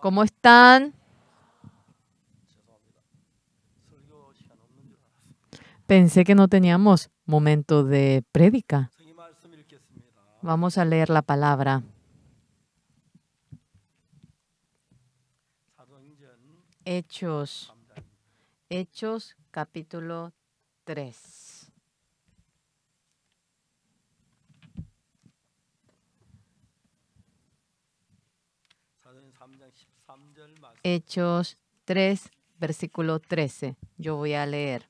¿Cómo están? Pensé que no teníamos momento de prédica. Vamos a leer la palabra. Hechos. Hechos capítulo 3. Hechos 3, versículo 13. Yo voy a leer.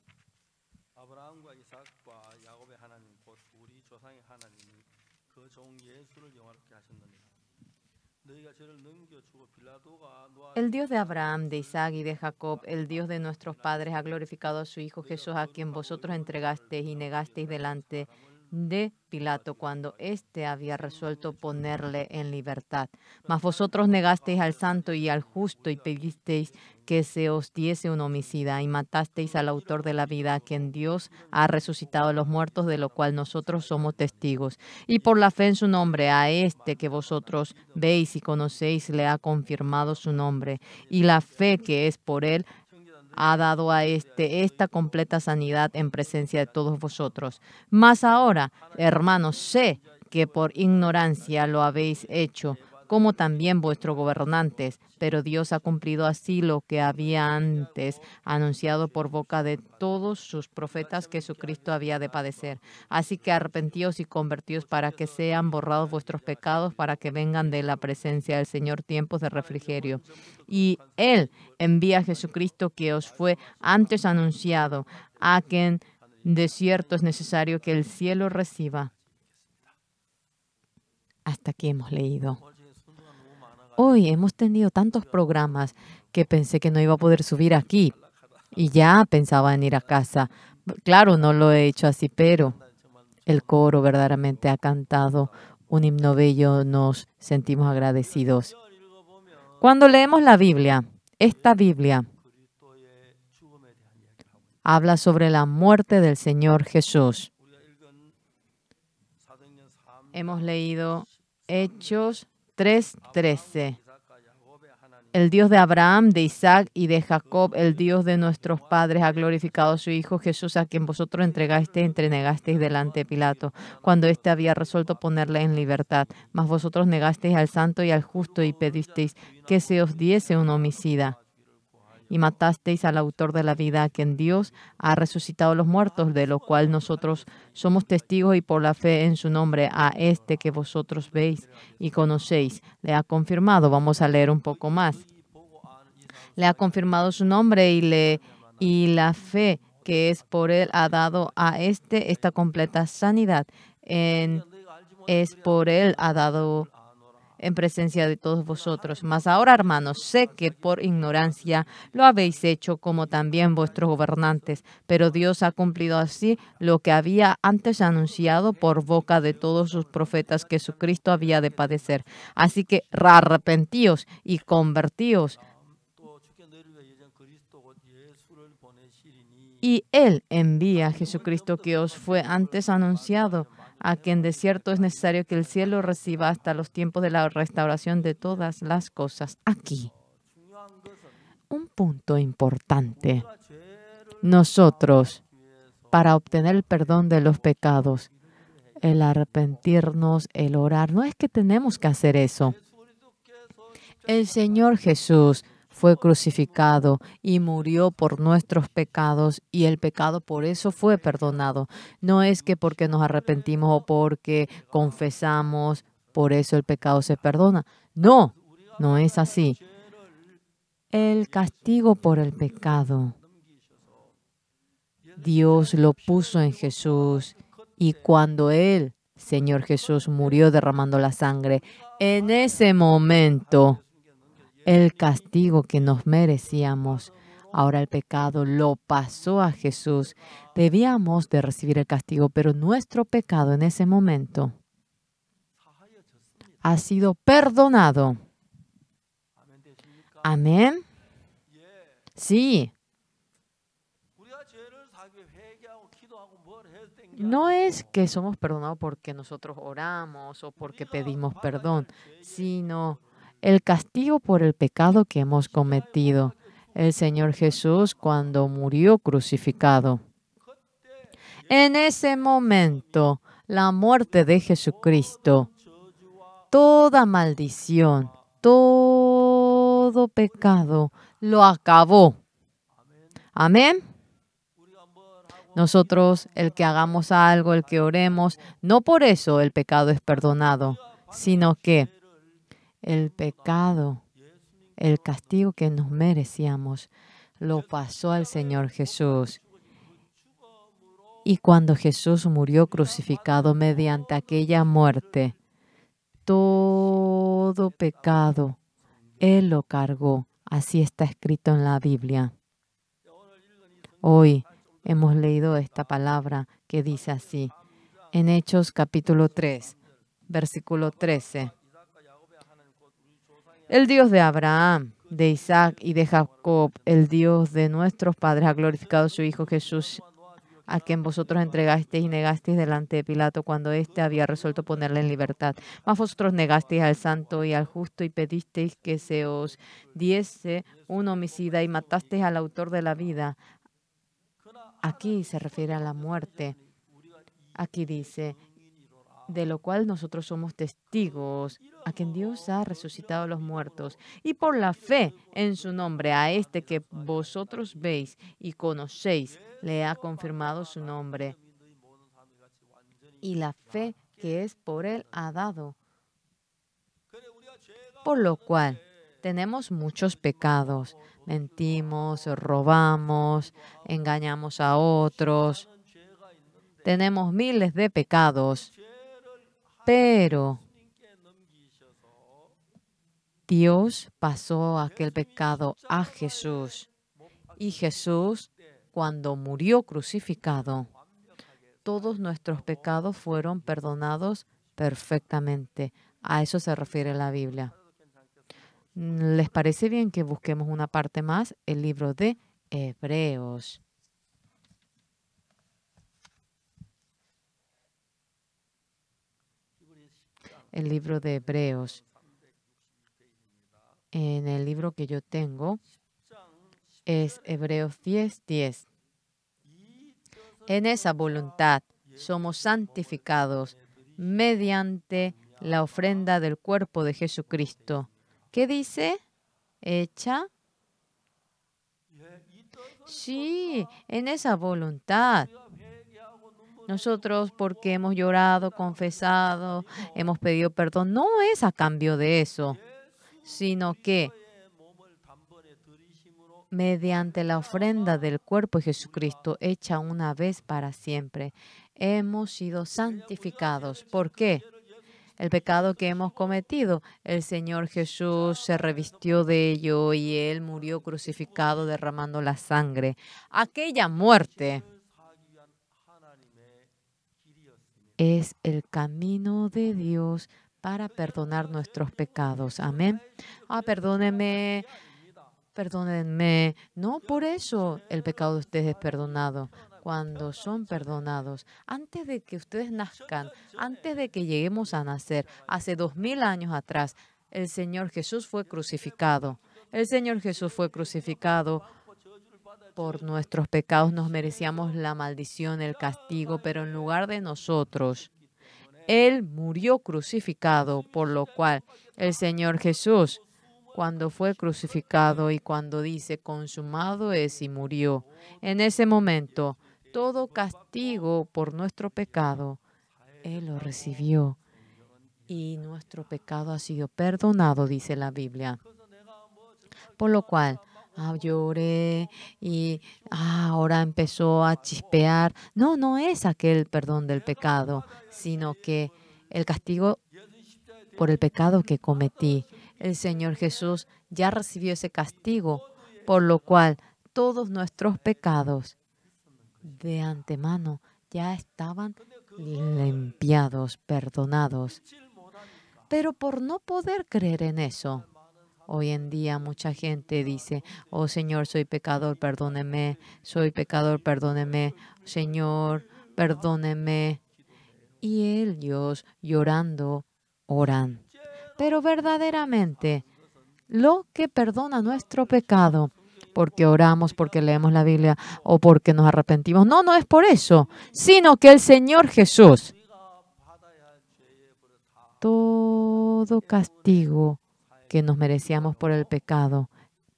El Dios de Abraham, de Isaac y de Jacob, el Dios de nuestros padres, ha glorificado a su Hijo Jesús, a quien vosotros entregasteis y negasteis delante de Pilato cuando éste había resuelto ponerle en libertad. Mas vosotros negasteis al santo y al justo y pedisteis que se os diese un homicida y matasteis al autor de la vida, quien Dios ha resucitado a los muertos, de lo cual nosotros somos testigos. Y por la fe en su nombre, a este que vosotros veis y conocéis, le ha confirmado su nombre. Y la fe que es por él ha dado a este esta completa sanidad en presencia de todos vosotros. Mas ahora, hermanos, sé que por ignorancia lo habéis hecho como también vuestros gobernantes. Pero Dios ha cumplido así lo que había antes anunciado por boca de todos sus profetas que Jesucristo había de padecer. Así que arrepentíos y convertíos para que sean borrados vuestros pecados, para que vengan de la presencia del Señor tiempos de refrigerio. Y Él envía a Jesucristo que os fue antes anunciado, a quien de cierto es necesario que el cielo reciba. Hasta aquí hemos leído. Hoy hemos tenido tantos programas que pensé que no iba a poder subir aquí y ya pensaba en ir a casa. Claro, no lo he hecho así, pero el coro verdaderamente ha cantado un himno bello, nos sentimos agradecidos. Cuando leemos la Biblia, esta Biblia habla sobre la muerte del Señor Jesús. Hemos leído Hechos 3:13. El Dios de Abraham, de Isaac y de Jacob, el Dios de nuestros padres, ha glorificado a su Hijo Jesús, a quien vosotros entregasteis, entrenegasteis delante de Pilato, cuando éste había resuelto ponerle en libertad. Mas vosotros negasteis al santo y al justo y pedisteis que se os diese un homicida y matasteis al autor de la vida, que quien Dios ha resucitado los muertos, de lo cual nosotros somos testigos y por la fe en su nombre a este que vosotros veis y conocéis. Le ha confirmado, vamos a leer un poco más. Le ha confirmado su nombre y, le, y la fe que es por él ha dado a este esta completa sanidad. En, es por él ha dado en presencia de todos vosotros. Mas ahora, hermanos, sé que por ignorancia lo habéis hecho, como también vuestros gobernantes, pero Dios ha cumplido así lo que había antes anunciado por boca de todos sus profetas que su Cristo había de padecer. Así que arrepentíos y convertíos. Y Él envía a Jesucristo que os fue antes anunciado a quien de cierto es necesario que el cielo reciba hasta los tiempos de la restauración de todas las cosas. Aquí, un punto importante. Nosotros, para obtener el perdón de los pecados, el arrepentirnos, el orar, no es que tenemos que hacer eso. El Señor Jesús fue crucificado y murió por nuestros pecados y el pecado por eso fue perdonado. No es que porque nos arrepentimos o porque confesamos, por eso el pecado se perdona. No, no es así. El castigo por el pecado. Dios lo puso en Jesús y cuando Él, Señor Jesús, murió derramando la sangre, en ese momento el castigo que nos merecíamos. Ahora el pecado lo pasó a Jesús. Debíamos de recibir el castigo, pero nuestro pecado en ese momento ha sido perdonado. Amén. Sí. No es que somos perdonados porque nosotros oramos o porque pedimos perdón, sino el castigo por el pecado que hemos cometido. El Señor Jesús cuando murió crucificado. En ese momento, la muerte de Jesucristo, toda maldición, todo pecado, lo acabó. Amén. Nosotros, el que hagamos algo, el que oremos, no por eso el pecado es perdonado, sino que el pecado, el castigo que nos merecíamos, lo pasó al Señor Jesús. Y cuando Jesús murió crucificado mediante aquella muerte, todo pecado, Él lo cargó. Así está escrito en la Biblia. Hoy hemos leído esta palabra que dice así, en Hechos capítulo 3, versículo 13. El Dios de Abraham, de Isaac y de Jacob, el Dios de nuestros padres, ha glorificado a su Hijo Jesús, a quien vosotros entregasteis y negasteis delante de Pilato cuando éste había resuelto ponerle en libertad. Mas vosotros negasteis al santo y al justo y pedisteis que se os diese un homicida y matasteis al autor de la vida. Aquí se refiere a la muerte. Aquí dice, de lo cual nosotros somos testigos, a quien Dios ha resucitado a los muertos, y por la fe en su nombre, a este que vosotros veis y conocéis, le ha confirmado su nombre. Y la fe que es por él ha dado. Por lo cual, tenemos muchos pecados. Mentimos, robamos, engañamos a otros. Tenemos miles de pecados pero Dios pasó aquel pecado a Jesús. Y Jesús, cuando murió crucificado, todos nuestros pecados fueron perdonados perfectamente. A eso se refiere la Biblia. ¿Les parece bien que busquemos una parte más? El libro de Hebreos. el libro de Hebreos. En el libro que yo tengo es Hebreos 10, 10. En esa voluntad somos santificados mediante la ofrenda del cuerpo de Jesucristo. ¿Qué dice? Hecha. Sí, en esa voluntad nosotros porque hemos llorado, confesado, hemos pedido perdón, no es a cambio de eso, sino que mediante la ofrenda del cuerpo de Jesucristo hecha una vez para siempre, hemos sido santificados. ¿Por qué? El pecado que hemos cometido, el Señor Jesús se revistió de ello y Él murió crucificado derramando la sangre. Aquella muerte es el camino de Dios para perdonar nuestros pecados. Amén. Ah, perdónenme, perdónenme. No, por eso el pecado de ustedes es perdonado. Cuando son perdonados, antes de que ustedes nazcan, antes de que lleguemos a nacer, hace dos mil años atrás, el Señor Jesús fue crucificado. El Señor Jesús fue crucificado por nuestros pecados nos merecíamos la maldición, el castigo, pero en lugar de nosotros, Él murió crucificado, por lo cual el Señor Jesús, cuando fue crucificado y cuando dice consumado es y murió, en ese momento todo castigo por nuestro pecado, Él lo recibió y nuestro pecado ha sido perdonado, dice la Biblia. Por lo cual, Ah, lloré y ah, ahora empezó a chispear. No, no es aquel perdón del pecado, sino que el castigo por el pecado que cometí. El Señor Jesús ya recibió ese castigo, por lo cual todos nuestros pecados de antemano ya estaban limpiados, perdonados. Pero por no poder creer en eso, Hoy en día mucha gente dice, oh Señor, soy pecador, perdóneme, soy pecador, perdóneme, Señor, perdóneme. Y ellos llorando, oran. Pero verdaderamente, lo que perdona nuestro pecado, porque oramos, porque leemos la Biblia o porque nos arrepentimos, no, no es por eso, sino que el Señor Jesús todo castigo que nos merecíamos por el pecado.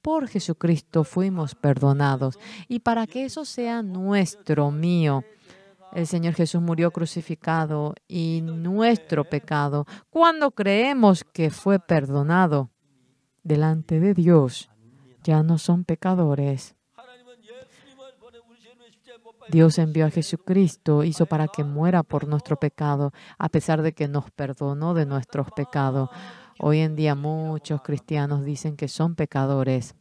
Por Jesucristo fuimos perdonados. Y para que eso sea nuestro, mío, el Señor Jesús murió crucificado y nuestro pecado, cuando creemos que fue perdonado delante de Dios, ya no son pecadores. Dios envió a Jesucristo, hizo para que muera por nuestro pecado, a pesar de que nos perdonó de nuestros pecados. Hoy en día muchos cristianos dicen que son pecadores.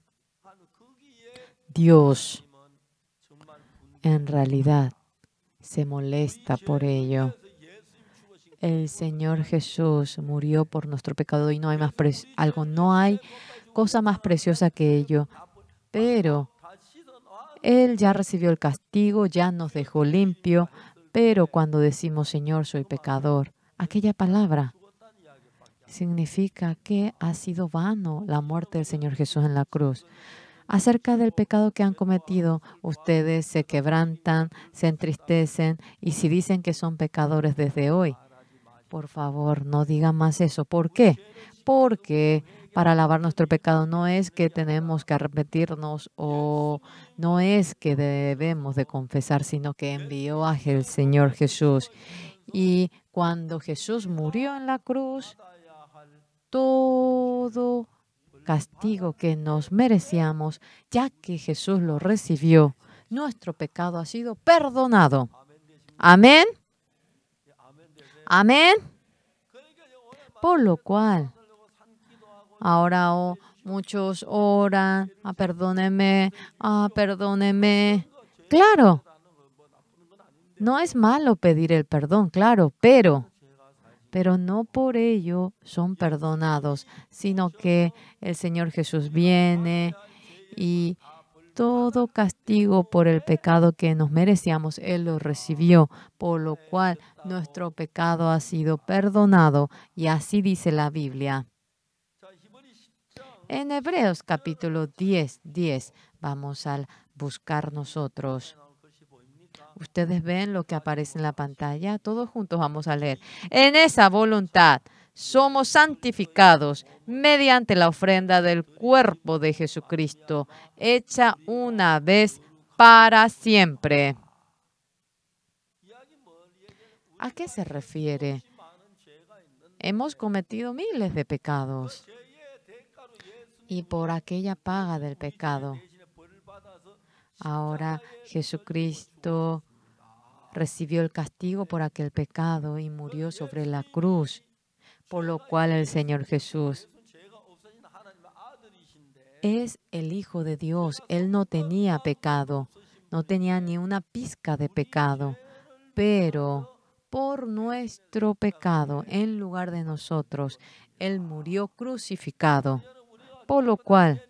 Dios en realidad se molesta por ello. El Señor Jesús murió por nuestro pecado y no hay más algo, no hay cosa más preciosa que ello. Pero Él ya recibió el castigo, ya nos dejó limpio. Pero cuando decimos, Señor, soy pecador, aquella palabra significa que ha sido vano la muerte del Señor Jesús en la cruz. Acerca del pecado que han cometido, ustedes se quebrantan, se entristecen y si dicen que son pecadores desde hoy, por favor, no digan más eso. ¿Por qué? Porque para lavar nuestro pecado no es que tenemos que arrepentirnos o no es que debemos de confesar, sino que envió a el Señor Jesús. Y cuando Jesús murió en la cruz, todo castigo que nos merecíamos, ya que Jesús lo recibió. Nuestro pecado ha sido perdonado. Amén. Amén. Por lo cual, ahora oh, muchos oran, ah, perdóneme, ah, perdóneme. Claro, no es malo pedir el perdón, claro, pero pero no por ello son perdonados, sino que el Señor Jesús viene y todo castigo por el pecado que nos merecíamos, Él lo recibió, por lo cual nuestro pecado ha sido perdonado. Y así dice la Biblia. En Hebreos capítulo 10, 10, vamos a buscar nosotros. Ustedes ven lo que aparece en la pantalla. Todos juntos vamos a leer. En esa voluntad somos santificados mediante la ofrenda del cuerpo de Jesucristo, hecha una vez para siempre. ¿A qué se refiere? Hemos cometido miles de pecados. Y por aquella paga del pecado, ahora Jesucristo recibió el castigo por aquel pecado y murió sobre la cruz, por lo cual el Señor Jesús es el Hijo de Dios. Él no tenía pecado, no tenía ni una pizca de pecado, pero por nuestro pecado, en lugar de nosotros, Él murió crucificado, por lo cual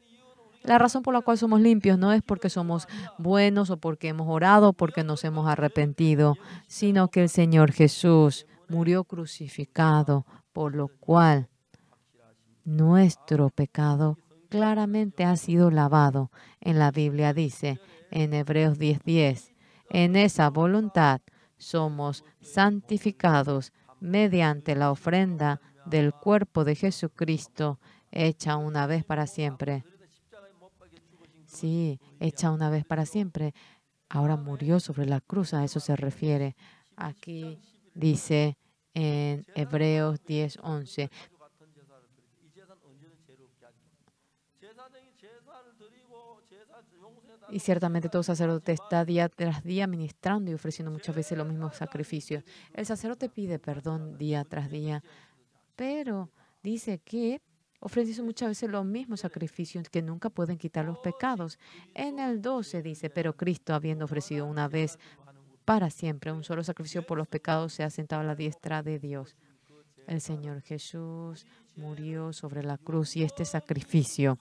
la razón por la cual somos limpios no es porque somos buenos o porque hemos orado, porque nos hemos arrepentido, sino que el Señor Jesús murió crucificado, por lo cual nuestro pecado claramente ha sido lavado. En la Biblia dice, en Hebreos 10:10, en esa voluntad somos santificados mediante la ofrenda del cuerpo de Jesucristo hecha una vez para siempre. Sí, hecha una vez para siempre. Ahora murió sobre la cruz, a eso se refiere. Aquí dice en Hebreos 10, 11. Y ciertamente todo sacerdote está día tras día ministrando y ofreciendo muchas veces los mismos sacrificios. El sacerdote pide perdón día tras día, pero dice que ofreciendo muchas veces los mismos sacrificios que nunca pueden quitar los oh, pecados. En el 12 dice, pero Cristo, habiendo ofrecido una vez para siempre un solo sacrificio por los pecados, se ha sentado a la diestra de Dios. El Señor Jesús murió sobre la cruz y este sacrificio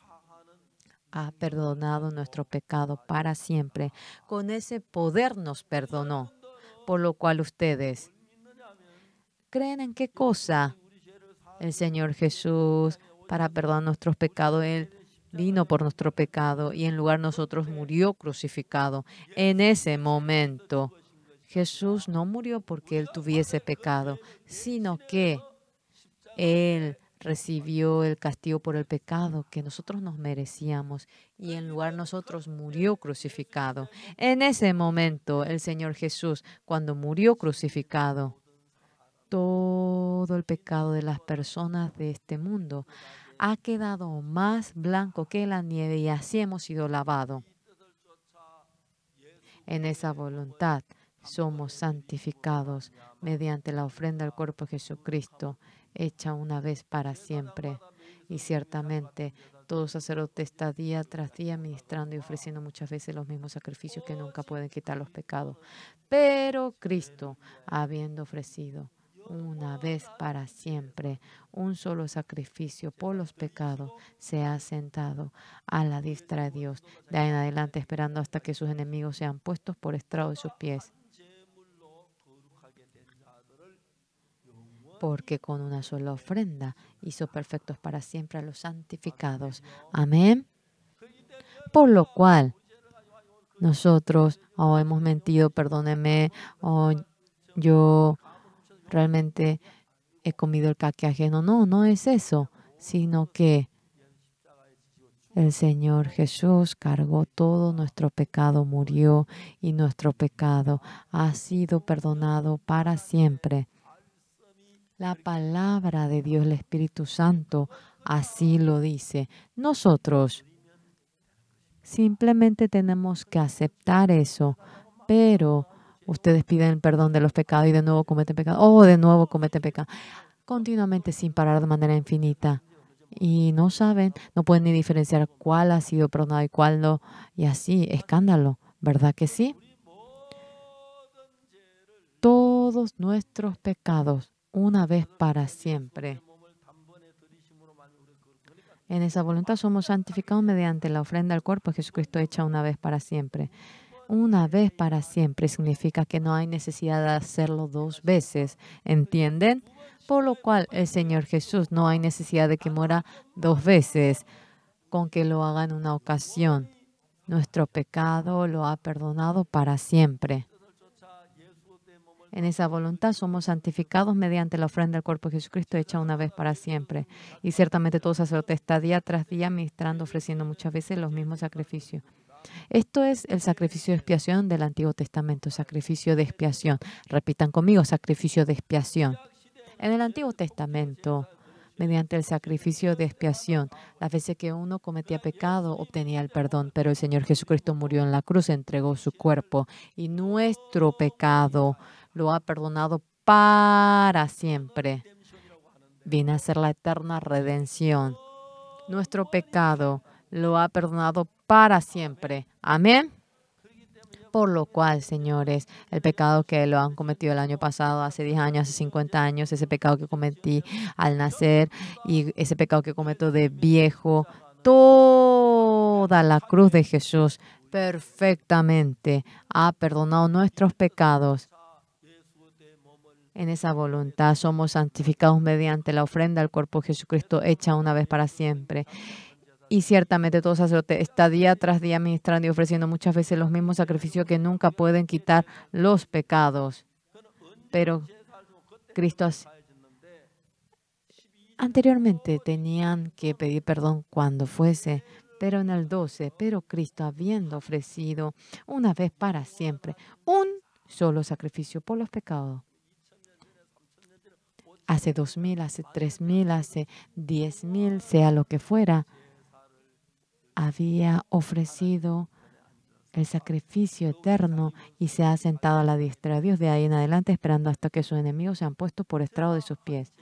ha perdonado nuestro pecado para siempre. Con ese poder nos perdonó, por lo cual ustedes creen en qué cosa el Señor Jesús para perdonar nuestros pecados. Él vino por nuestro pecado y en lugar de nosotros murió crucificado. En ese momento, Jesús no murió porque él tuviese pecado, sino que él recibió el castigo por el pecado que nosotros nos merecíamos y en lugar de nosotros murió crucificado. En ese momento, el Señor Jesús, cuando murió crucificado, todo el pecado de las personas de este mundo ha quedado más blanco que la nieve y así hemos sido lavados. En esa voluntad somos santificados mediante la ofrenda al cuerpo de Jesucristo, hecha una vez para siempre. Y ciertamente todo sacerdote está día tras día ministrando y ofreciendo muchas veces los mismos sacrificios que nunca pueden quitar los pecados. Pero Cristo, habiendo ofrecido una vez para siempre. Un solo sacrificio por los pecados se ha sentado a la distra de Dios, de ahí en adelante esperando hasta que sus enemigos sean puestos por estrado de sus pies. Porque con una sola ofrenda hizo perfectos para siempre a los santificados. Amén. Por lo cual, nosotros, oh, hemos mentido, perdóneme, o oh, yo realmente he comido el caque ajeno. No, no es eso, sino que el Señor Jesús cargó todo nuestro pecado, murió y nuestro pecado ha sido perdonado para siempre. La palabra de Dios, el Espíritu Santo, así lo dice. Nosotros simplemente tenemos que aceptar eso, pero Ustedes piden perdón de los pecados y de nuevo cometen pecado. O de nuevo cometen pecado. Continuamente sin parar de manera infinita. Y no saben, no pueden ni diferenciar cuál ha sido perdonado y cuál no. Y así, escándalo. ¿Verdad que sí? Todos nuestros pecados, una vez para siempre. En esa voluntad somos santificados mediante la ofrenda al cuerpo de Jesucristo hecha una vez para siempre una vez para siempre significa que no hay necesidad de hacerlo dos veces, ¿entienden? Por lo cual el Señor Jesús no hay necesidad de que muera dos veces, con que lo haga en una ocasión. Nuestro pecado lo ha perdonado para siempre. En esa voluntad somos santificados mediante la ofrenda del cuerpo de Jesucristo hecha una vez para siempre. Y ciertamente todo sacerdote está día tras día ministrando, ofreciendo muchas veces los mismos sacrificios. Esto es el sacrificio de expiación del Antiguo Testamento, sacrificio de expiación. Repitan conmigo, sacrificio de expiación. En el Antiguo Testamento, mediante el sacrificio de expiación. Las veces que uno cometía pecado obtenía el perdón, pero el Señor Jesucristo murió en la cruz, entregó su cuerpo y nuestro pecado lo ha perdonado para siempre. Viene a ser la eterna redención. Nuestro pecado lo ha perdonado para para siempre. Amén. Por lo cual, señores, el pecado que lo han cometido el año pasado, hace 10 años, hace 50 años, ese pecado que cometí al nacer y ese pecado que cometo de viejo, toda la cruz de Jesús perfectamente ha perdonado nuestros pecados. En esa voluntad somos santificados mediante la ofrenda al cuerpo de Jesucristo hecha una vez para siempre. Y ciertamente todo sacerdote está día tras día ministrando y ofreciendo muchas veces los mismos sacrificios que nunca pueden quitar los pecados. Pero Cristo anteriormente tenían que pedir perdón cuando fuese, pero en el 12, pero Cristo habiendo ofrecido una vez para siempre un solo sacrificio por los pecados. Hace dos mil, hace tres mil, hace diez mil, sea lo que fuera había ofrecido el sacrificio eterno y se ha sentado a la diestra de Dios de ahí en adelante esperando hasta que sus enemigos se han puesto por estrado de sus pies.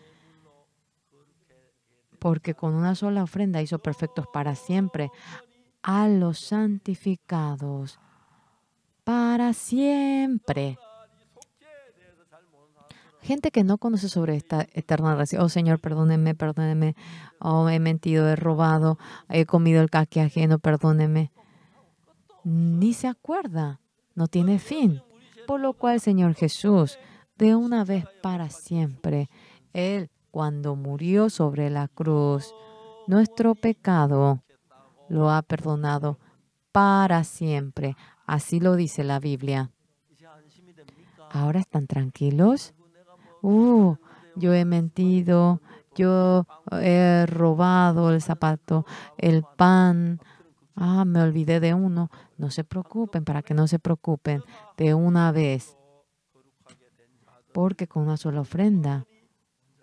Porque con una sola ofrenda hizo perfectos para siempre a los santificados para siempre. Gente que no conoce sobre esta eterna relación, Oh Señor, perdóneme, perdóneme. Oh, he mentido, he robado, he comido el caque ajeno, perdóneme. Ni se acuerda, no tiene fin. Por lo cual, Señor Jesús, de una vez para siempre, Él, cuando murió sobre la cruz, nuestro pecado lo ha perdonado para siempre. Así lo dice la Biblia. ¿Ahora están tranquilos? uh, yo he mentido, yo he robado el zapato, el pan, ah, me olvidé de uno. No se preocupen, para que no se preocupen de una vez. Porque con una sola ofrenda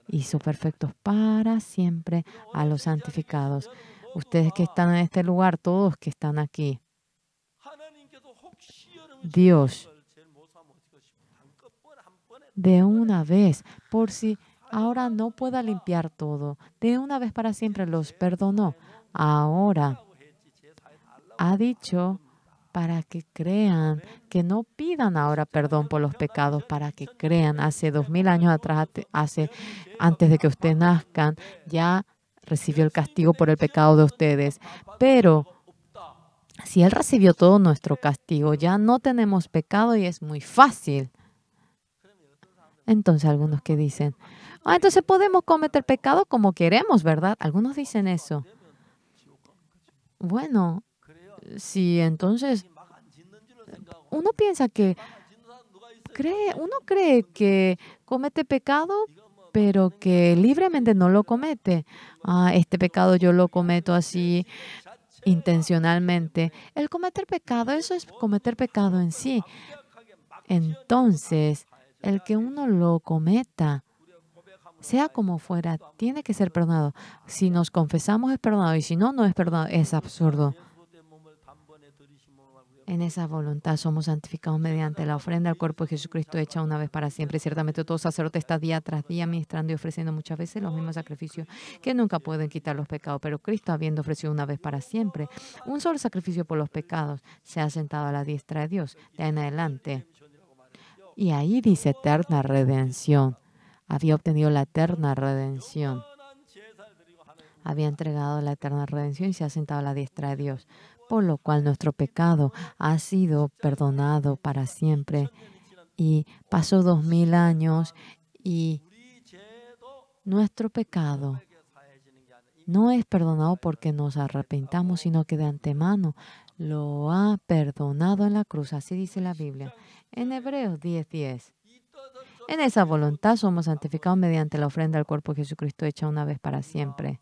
hizo perfectos para siempre a los santificados. Ustedes que están en este lugar, todos que están aquí. Dios de una vez, por si ahora no pueda limpiar todo. De una vez para siempre los perdonó. Ahora ha dicho para que crean, que no pidan ahora perdón por los pecados, para que crean. Hace dos mil años atrás, hace, antes de que ustedes nazcan, ya recibió el castigo por el pecado de ustedes. Pero si Él recibió todo nuestro castigo, ya no tenemos pecado y es muy fácil entonces algunos que dicen, ah, entonces podemos cometer pecado como queremos, ¿verdad? Algunos dicen eso. Bueno, si entonces uno piensa que cree, uno cree que comete pecado, pero que libremente no lo comete. Ah, este pecado yo lo cometo así intencionalmente. El cometer pecado, eso es cometer pecado en sí. Entonces, el que uno lo cometa, sea como fuera, tiene que ser perdonado. Si nos confesamos es perdonado y si no, no es perdonado. Es absurdo. En esa voluntad somos santificados mediante la ofrenda al cuerpo de Jesucristo hecha una vez para siempre. Ciertamente todo sacerdote está día tras día ministrando y ofreciendo muchas veces los mismos sacrificios que nunca pueden quitar los pecados, pero Cristo habiendo ofrecido una vez para siempre un solo sacrificio por los pecados, se ha sentado a la diestra de Dios. De ahí en adelante, y ahí dice eterna redención. Había obtenido la eterna redención. Había entregado la eterna redención y se ha sentado a la diestra de Dios. Por lo cual nuestro pecado ha sido perdonado para siempre. Y pasó dos mil años y nuestro pecado no es perdonado porque nos arrepentamos, sino que de antemano lo ha perdonado en la cruz. Así dice la Biblia en Hebreos 10:10. 10. En esa voluntad somos santificados mediante la ofrenda al cuerpo de Jesucristo hecha una vez para siempre.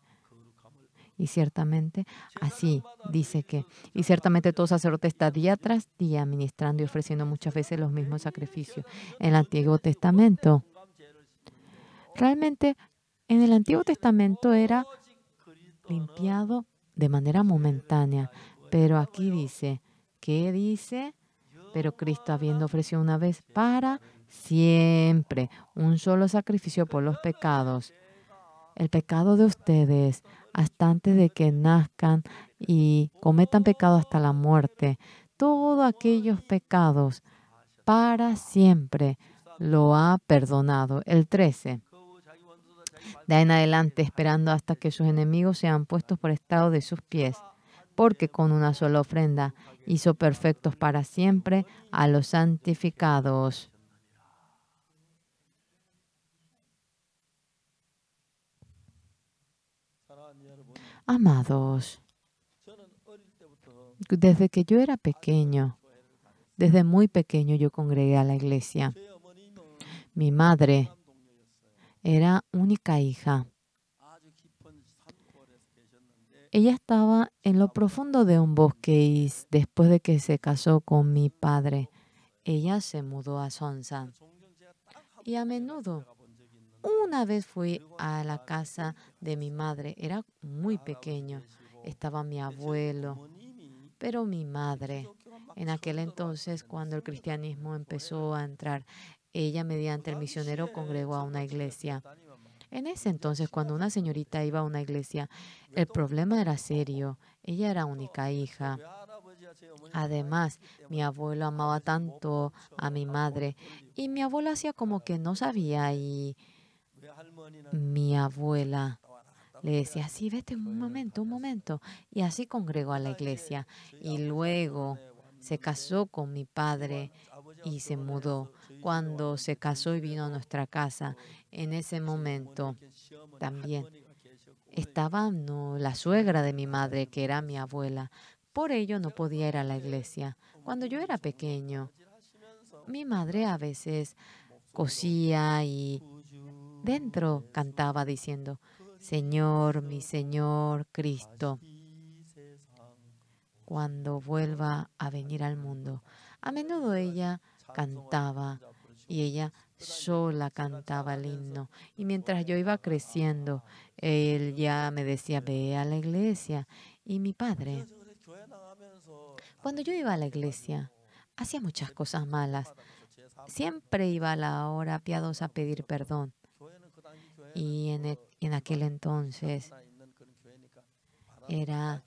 Y ciertamente, así dice que, y ciertamente todo sacerdote está día tras día ministrando y ofreciendo muchas veces los mismos sacrificios. En el Antiguo Testamento, realmente en el Antiguo Testamento era limpiado de manera momentánea, pero aquí dice, ¿qué dice? Pero Cristo, habiendo ofrecido una vez para siempre un solo sacrificio por los pecados, el pecado de ustedes, hasta antes de que nazcan y cometan pecado hasta la muerte, todos aquellos pecados para siempre lo ha perdonado. El 13. da en adelante, esperando hasta que sus enemigos sean puestos por estado de sus pies, porque con una sola ofrenda hizo perfectos para siempre a los santificados. Amados, desde que yo era pequeño, desde muy pequeño yo congregué a la iglesia. Mi madre era única hija ella estaba en lo profundo de un bosque y después de que se casó con mi padre, ella se mudó a Sonsa. Y a menudo, una vez fui a la casa de mi madre, era muy pequeño, estaba mi abuelo, pero mi madre, en aquel entonces cuando el cristianismo empezó a entrar, ella mediante el misionero congregó a una iglesia. En ese entonces, cuando una señorita iba a una iglesia, el problema era serio. Ella era única hija. Además, mi abuelo amaba tanto a mi madre y mi abuela hacía como que no sabía y mi abuela le decía, sí, vete un momento, un momento. Y así congregó a la iglesia. Y luego se casó con mi padre y se mudó cuando se casó y vino a nuestra casa. En ese momento también estaba la suegra de mi madre, que era mi abuela. Por ello no podía ir a la iglesia. Cuando yo era pequeño, mi madre a veces cosía y dentro cantaba diciendo, Señor, mi Señor Cristo, cuando vuelva a venir al mundo. A menudo ella cantaba y ella sola cantaba el himno. Y mientras yo iba creciendo, él ya me decía, ve a la iglesia. Y mi padre, cuando yo iba a la iglesia, hacía muchas cosas malas. Siempre iba a la hora piadosa a pedir perdón. Y en, e, en aquel entonces era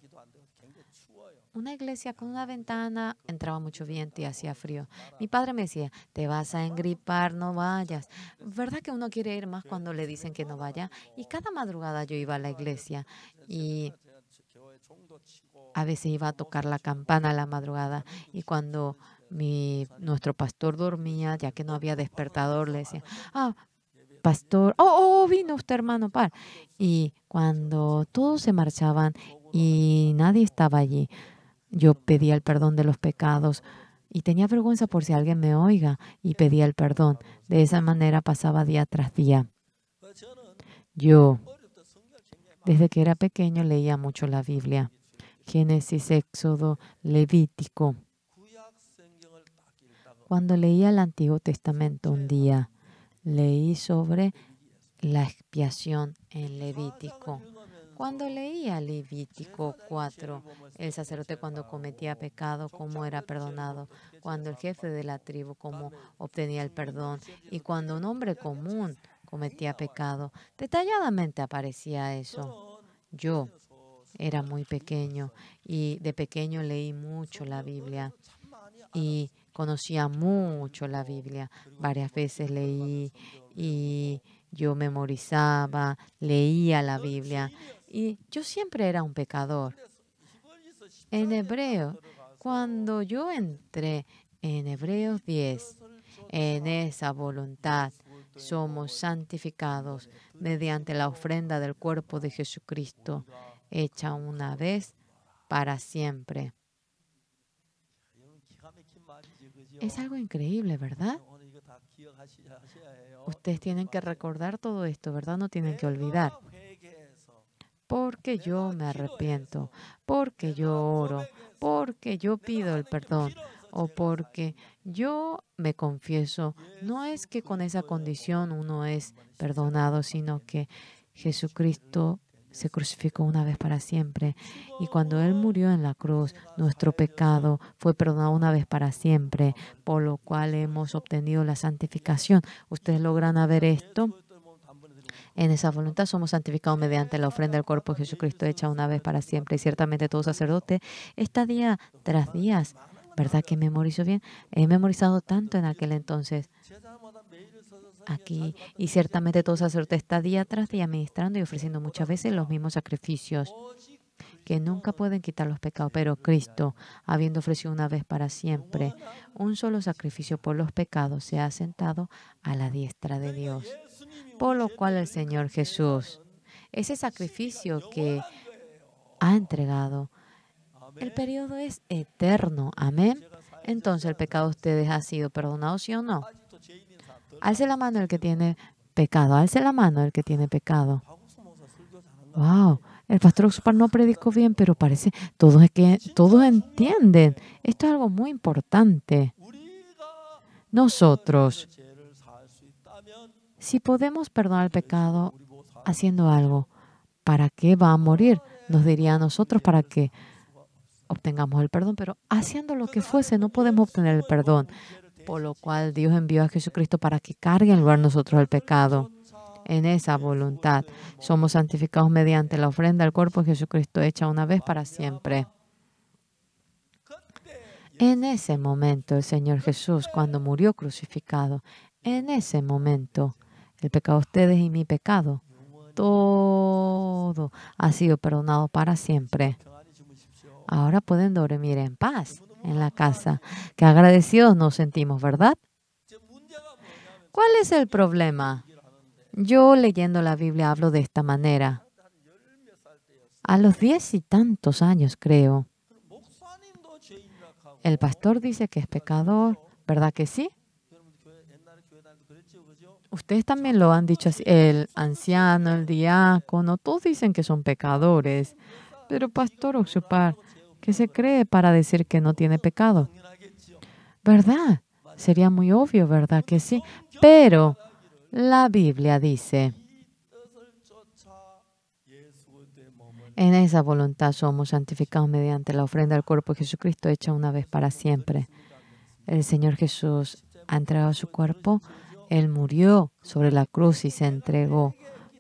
una iglesia con una ventana, entraba mucho viento y hacía frío. Mi padre me decía, te vas a engripar, no vayas. ¿Verdad que uno quiere ir más cuando le dicen que no vaya? Y cada madrugada yo iba a la iglesia y a veces iba a tocar la campana a la madrugada y cuando mi, nuestro pastor dormía, ya que no había despertador, le decía, ah, pastor, oh, oh vino usted hermano, par. Y cuando todos se marchaban y nadie estaba allí, yo pedía el perdón de los pecados y tenía vergüenza por si alguien me oiga y pedía el perdón. De esa manera pasaba día tras día. Yo, desde que era pequeño, leía mucho la Biblia. Génesis, Éxodo, Levítico. Cuando leía el Antiguo Testamento un día, leí sobre la expiación en Levítico. Cuando leía Levítico 4, el sacerdote cuando cometía pecado, cómo era perdonado, cuando el jefe de la tribu, cómo obtenía el perdón, y cuando un hombre común cometía pecado, detalladamente aparecía eso. Yo era muy pequeño y de pequeño leí mucho la Biblia y conocía mucho la Biblia. Varias veces leí y yo memorizaba, leía la Biblia y yo siempre era un pecador. En hebreo, cuando yo entré en Hebreos 10, en esa voluntad somos santificados mediante la ofrenda del cuerpo de Jesucristo, hecha una vez para siempre. Es algo increíble, ¿verdad? Ustedes tienen que recordar todo esto, ¿verdad? No tienen que olvidar porque yo me arrepiento, porque yo oro, porque yo pido el perdón o porque yo me confieso. No es que con esa condición uno es perdonado, sino que Jesucristo se crucificó una vez para siempre. Y cuando Él murió en la cruz, nuestro pecado fue perdonado una vez para siempre, por lo cual hemos obtenido la santificación. ¿Ustedes logran ver esto? En esa voluntad somos santificados mediante la ofrenda del cuerpo de Jesucristo hecha una vez para siempre. Y ciertamente todo sacerdote está día tras día. ¿Verdad que memorizo bien? He memorizado tanto en aquel entonces aquí. Y ciertamente todo sacerdote está día tras día ministrando y ofreciendo muchas veces los mismos sacrificios que nunca pueden quitar los pecados, pero Cristo, habiendo ofrecido una vez para siempre un solo sacrificio por los pecados, se ha sentado a la diestra de Dios. Por lo cual el Señor Jesús, ese sacrificio que ha entregado, el periodo es eterno. Amén. Entonces el pecado de ustedes ha sido perdonado, sí o no. Alce la mano el que tiene pecado. Alce la mano el que tiene pecado. Wow, el pastor Oxford no predicó bien, pero parece todos que todos entienden. Esto es algo muy importante. Nosotros, si podemos perdonar el pecado haciendo algo, ¿para qué va a morir? Nos diría a nosotros para que obtengamos el perdón, pero haciendo lo que fuese no podemos obtener el perdón, por lo cual Dios envió a Jesucristo para que cargue en lugar nosotros el pecado en esa voluntad. Somos santificados mediante la ofrenda al cuerpo de Jesucristo hecha una vez para siempre. En ese momento, el Señor Jesús, cuando murió crucificado, en ese momento, el pecado de ustedes y mi pecado, todo ha sido perdonado para siempre. Ahora pueden dormir en paz en la casa. Qué agradecidos nos sentimos, ¿verdad? ¿Cuál es el problema? Yo leyendo la Biblia hablo de esta manera. A los diez y tantos años, creo. El pastor dice que es pecador, ¿verdad que sí? Ustedes también lo han dicho así. El anciano, el diácono, todos dicen que son pecadores. Pero pastor Oxupar, ¿qué se cree para decir que no tiene pecado? ¿Verdad? Sería muy obvio, ¿verdad que sí? Pero la Biblia dice, en esa voluntad somos santificados mediante la ofrenda del cuerpo de Jesucristo hecha una vez para siempre. El Señor Jesús ha entregado su cuerpo, Él murió sobre la cruz y se entregó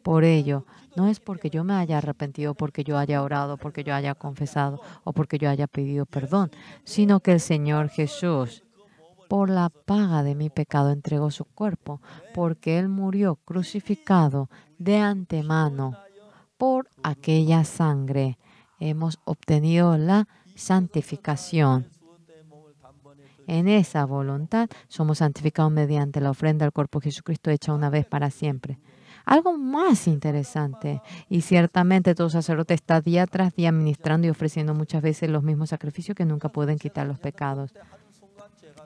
por ello. No es porque yo me haya arrepentido, porque yo haya orado, porque yo haya confesado o porque yo haya pedido perdón, sino que el Señor Jesús por la paga de mi pecado entregó su cuerpo, porque Él murió crucificado de antemano. Por aquella sangre hemos obtenido la santificación. En esa voluntad somos santificados mediante la ofrenda al cuerpo de Jesucristo hecha una vez para siempre. Algo más interesante, y ciertamente todo sacerdote está día tras día ministrando y ofreciendo muchas veces los mismos sacrificios que nunca pueden quitar los pecados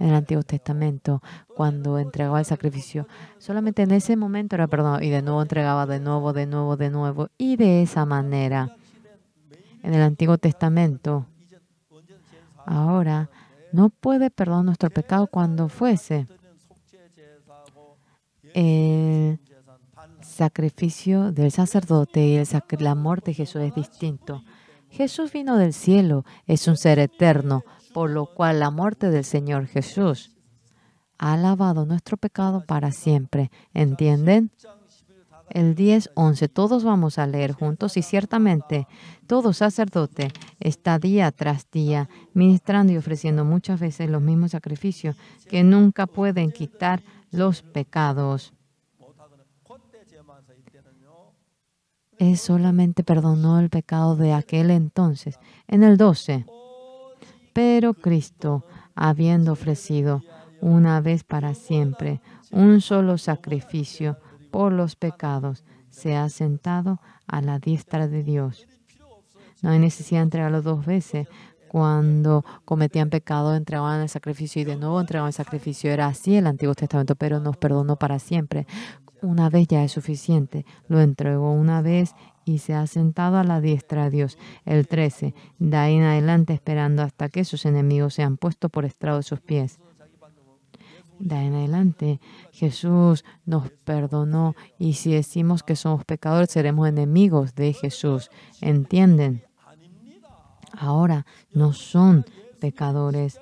en el Antiguo Testamento, cuando entregaba el sacrificio. Solamente en ese momento era perdón, y de nuevo entregaba, de nuevo, de nuevo, de nuevo. Y de esa manera, en el Antiguo Testamento, ahora no puede perdonar nuestro pecado cuando fuese el sacrificio del sacerdote y la muerte de Jesús es distinto. Jesús vino del cielo, es un ser eterno, por lo cual la muerte del Señor Jesús ha lavado nuestro pecado para siempre. ¿Entienden? El 10, 11, todos vamos a leer juntos y ciertamente todo sacerdote está día tras día ministrando y ofreciendo muchas veces los mismos sacrificios que nunca pueden quitar los pecados. Él solamente perdonó el pecado de aquel entonces. En el 12, pero Cristo, habiendo ofrecido una vez para siempre un solo sacrificio por los pecados, se ha sentado a la diestra de Dios. No hay necesidad de entregarlo dos veces. Cuando cometían pecado, entregaban el sacrificio y de nuevo entregaban el sacrificio. Era así el Antiguo Testamento, pero nos perdonó para siempre. Una vez ya es suficiente. Lo entregó una vez y se ha sentado a la diestra de Dios. El 13, da ahí en adelante esperando hasta que sus enemigos sean puestos por estrado de sus pies. Da ahí en adelante, Jesús nos perdonó y si decimos que somos pecadores, seremos enemigos de Jesús. ¿Entienden? Ahora no son pecadores.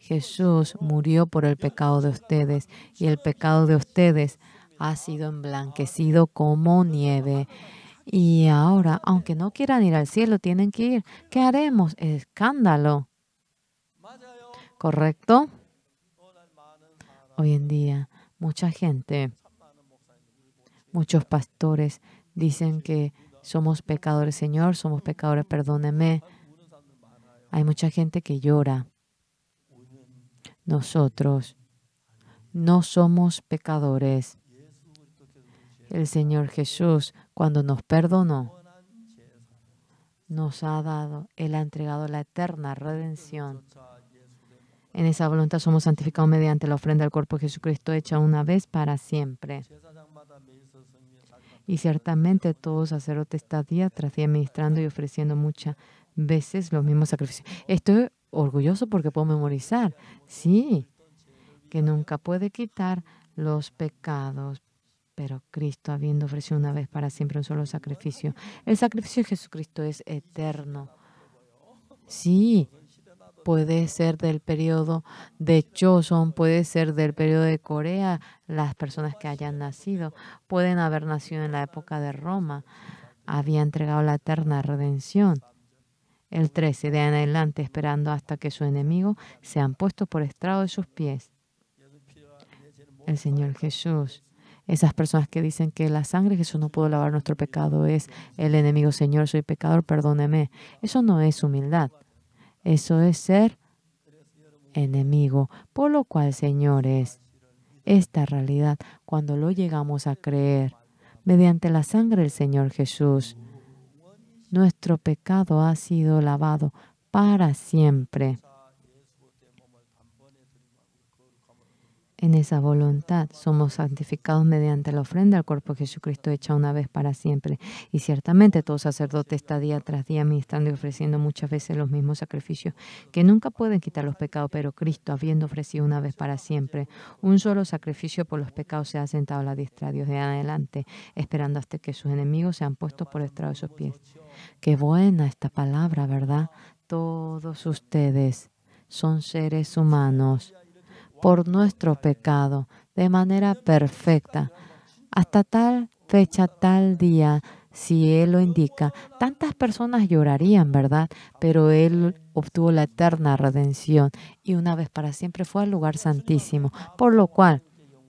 Jesús murió por el pecado de ustedes y el pecado de ustedes ha sido emblanquecido como nieve. Y ahora, aunque no quieran ir al cielo, tienen que ir. ¿Qué haremos? Escándalo. ¿Correcto? Hoy en día, mucha gente, muchos pastores dicen que somos pecadores, Señor, somos pecadores, perdóneme. Hay mucha gente que llora. Nosotros no somos pecadores. El Señor Jesús cuando nos perdonó, nos ha dado, Él ha entregado la eterna redención. En esa voluntad somos santificados mediante la ofrenda del cuerpo de Jesucristo hecha una vez para siempre. Y ciertamente todo sacerdote está día tras día ministrando y ofreciendo muchas veces los mismos sacrificios. Estoy orgulloso porque puedo memorizar. Sí, que nunca puede quitar los pecados, pero Cristo, habiendo ofrecido una vez para siempre un solo sacrificio, el sacrificio de Jesucristo es eterno. Sí, puede ser del periodo de Choson, puede ser del periodo de Corea, las personas que hayan nacido, pueden haber nacido en la época de Roma, había entregado la eterna redención. El 13 de adelante, esperando hasta que su enemigo se han puesto por estrado de sus pies. El Señor Jesús esas personas que dicen que la sangre de Jesús no pudo lavar nuestro pecado es el enemigo, Señor, soy pecador, perdóneme. Eso no es humildad. Eso es ser enemigo. Por lo cual, Señor, es esta realidad cuando lo llegamos a creer mediante la sangre del Señor Jesús. Nuestro pecado ha sido lavado para siempre. en esa voluntad. Somos santificados mediante la ofrenda al cuerpo de Jesucristo hecha una vez para siempre. Y ciertamente todo sacerdote está día tras día ministrando y ofreciendo muchas veces los mismos sacrificios que nunca pueden quitar los pecados, pero Cristo, habiendo ofrecido una vez para siempre un solo sacrificio por los pecados, se ha sentado a la diestra de Dios de adelante, esperando hasta que sus enemigos sean puestos por estrado de sus pies. Qué buena esta palabra, ¿verdad? Todos ustedes son seres humanos por nuestro pecado de manera perfecta, hasta tal fecha, tal día, si Él lo indica. Tantas personas llorarían, ¿verdad? Pero Él obtuvo la eterna redención y una vez para siempre fue al lugar santísimo, por lo cual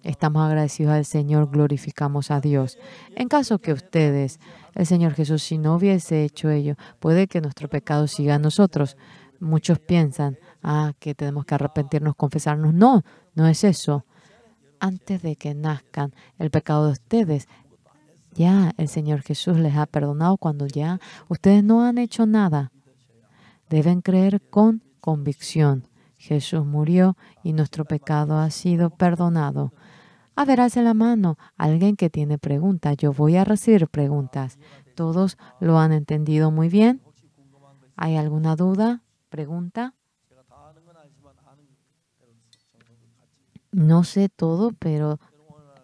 estamos agradecidos al Señor, glorificamos a Dios. En caso que ustedes, el Señor Jesús, si no hubiese hecho ello, puede que nuestro pecado siga a nosotros. Muchos piensan, ah, que tenemos que arrepentirnos, confesarnos. No, no es eso. Antes de que nazcan el pecado de ustedes, ya el Señor Jesús les ha perdonado cuando ya ustedes no han hecho nada. Deben creer con convicción. Jesús murió y nuestro pecado ha sido perdonado. A ver, hace la mano. Alguien que tiene preguntas. Yo voy a recibir preguntas. ¿Todos lo han entendido muy bien? ¿Hay alguna duda? ¿Pregunta? No sé todo, pero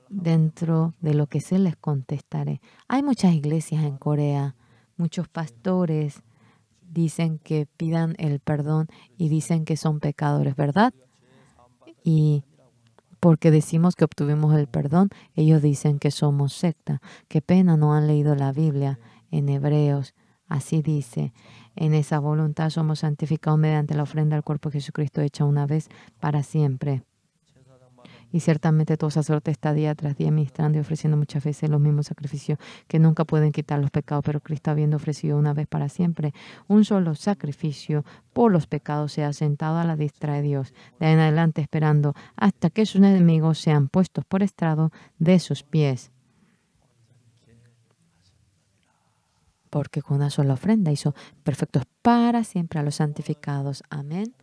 dentro de lo que sé les contestaré. Hay muchas iglesias en Corea, muchos pastores dicen que pidan el perdón y dicen que son pecadores, ¿verdad? Y porque decimos que obtuvimos el perdón, ellos dicen que somos secta. Qué pena, no han leído la Biblia en Hebreos. Así dice, en esa voluntad somos santificados mediante la ofrenda al cuerpo de Jesucristo hecha una vez para siempre. Y ciertamente todo suerte está día tras día ministrando y ofreciendo muchas veces los mismos sacrificios que nunca pueden quitar los pecados, pero Cristo habiendo ofrecido una vez para siempre un solo sacrificio por los pecados se ha sentado a la diestra de Dios, de ahí en adelante esperando hasta que sus enemigos sean puestos por estrado de sus pies. Porque con una sola ofrenda hizo perfectos para siempre a los santificados. Amén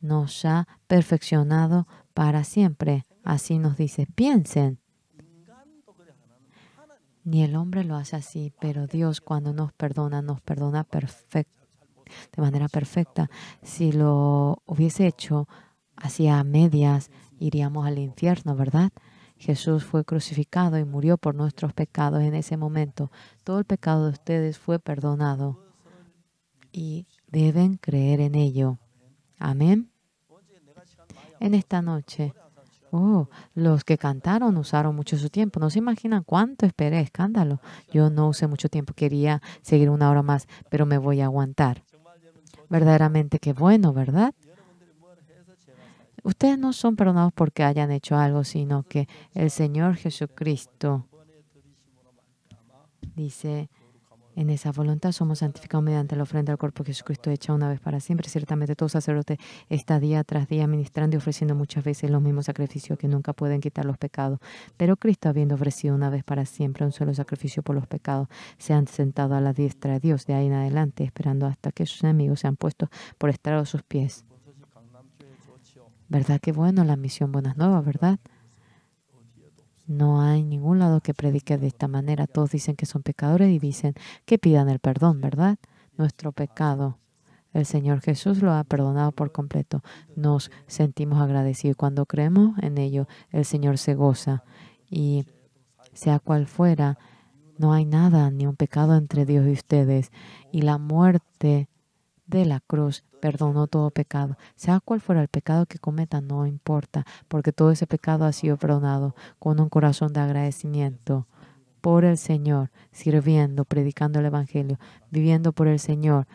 nos ha perfeccionado para siempre. Así nos dice, piensen. Ni el hombre lo hace así, pero Dios cuando nos perdona, nos perdona de manera perfecta. Si lo hubiese hecho hacía medias, iríamos al infierno, ¿verdad? Jesús fue crucificado y murió por nuestros pecados en ese momento. Todo el pecado de ustedes fue perdonado y deben creer en ello. Amén. En esta noche, oh, los que cantaron usaron mucho su tiempo. No se imaginan cuánto esperé, escándalo. Yo no usé mucho tiempo, quería seguir una hora más, pero me voy a aguantar. Verdaderamente qué bueno, ¿verdad? Ustedes no son perdonados porque hayan hecho algo, sino que el Señor Jesucristo dice en esa voluntad somos santificados mediante la ofrenda del cuerpo de Jesucristo hecha una vez para siempre. Ciertamente todo sacerdote está día tras día ministrando y ofreciendo muchas veces los mismos sacrificios que nunca pueden quitar los pecados. Pero Cristo, habiendo ofrecido una vez para siempre un solo sacrificio por los pecados, se han sentado a la diestra de Dios de ahí en adelante, esperando hasta que sus enemigos se han puesto por estrado a sus pies. ¿Verdad que bueno la misión Buenas Nuevas, verdad? No hay ningún lado que predique de esta manera. Todos dicen que son pecadores y dicen que pidan el perdón, ¿verdad? Nuestro pecado. El Señor Jesús lo ha perdonado por completo. Nos sentimos agradecidos. Cuando creemos en ello, el Señor se goza. Y sea cual fuera, no hay nada, ni un pecado entre Dios y ustedes. Y la muerte de la cruz perdonó todo pecado. Sea cual fuera el pecado que cometa, no importa, porque todo ese pecado ha sido perdonado con un corazón de agradecimiento por el Señor, sirviendo, predicando el Evangelio, viviendo por el Señor.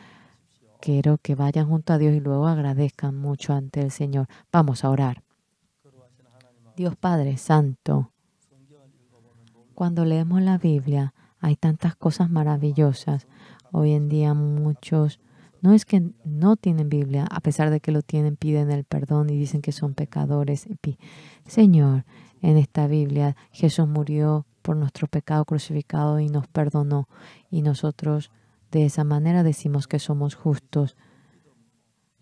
Quiero que vayan junto a Dios y luego agradezcan mucho ante el Señor. Vamos a orar. Dios Padre Santo, cuando leemos la Biblia hay tantas cosas maravillosas. Hoy en día muchos no es que no tienen Biblia, a pesar de que lo tienen, piden el perdón y dicen que son pecadores. Señor, en esta Biblia Jesús murió por nuestro pecado crucificado y nos perdonó. Y nosotros de esa manera decimos que somos justos.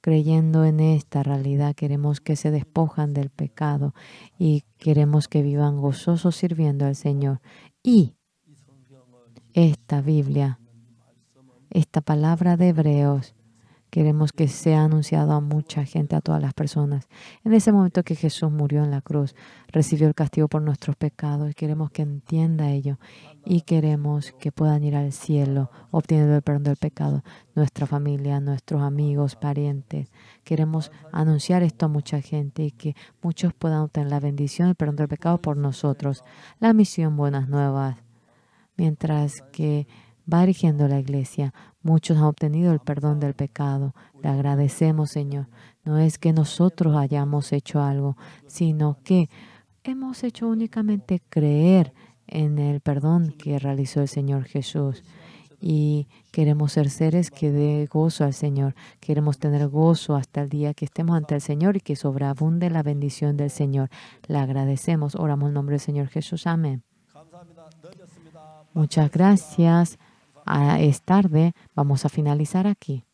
Creyendo en esta realidad, queremos que se despojan del pecado y queremos que vivan gozosos sirviendo al Señor. Y esta Biblia esta palabra de Hebreos. Queremos que sea anunciado a mucha gente, a todas las personas. En ese momento que Jesús murió en la cruz, recibió el castigo por nuestros pecados. Queremos que entienda ello y queremos que puedan ir al cielo obteniendo el perdón del pecado. Nuestra familia, nuestros amigos, parientes. Queremos anunciar esto a mucha gente y que muchos puedan obtener la bendición, el perdón del pecado por nosotros. La misión Buenas Nuevas. Mientras que va erigiendo la iglesia. Muchos han obtenido el perdón del pecado. Le agradecemos, Señor. No es que nosotros hayamos hecho algo, sino que hemos hecho únicamente creer en el perdón que realizó el Señor Jesús. Y queremos ser seres que dé gozo al Señor. Queremos tener gozo hasta el día que estemos ante el Señor y que sobreabunde la bendición del Señor. Le agradecemos. Oramos en nombre del Señor Jesús. Amén. Muchas gracias es tarde, vamos a finalizar aquí.